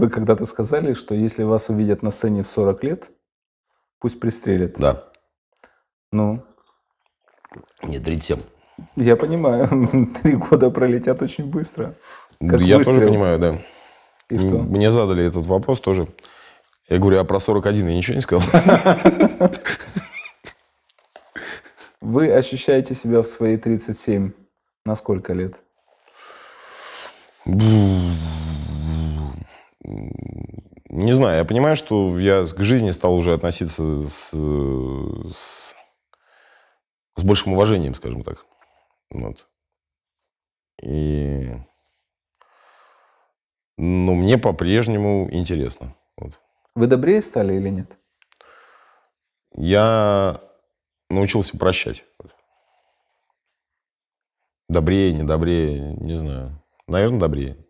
Вы когда-то сказали, что если вас увидят на сцене в 40 лет, пусть пристрелят. Да. Ну? Не дрить Я понимаю, три года пролетят очень быстро. Как я выстрел. тоже понимаю, да. И что? Мне задали этот вопрос тоже. Я говорю, а про 41 я ничего не сказал. Вы ощущаете себя в свои 37 на сколько лет? не знаю, я понимаю, что я к жизни стал уже относиться с, с, с большим уважением, скажем так. Вот. И... Но ну, мне по-прежнему интересно. Вот. Вы добрее стали или нет? Я научился прощать. Добрее, недобрее, не знаю. Наверное, добрее.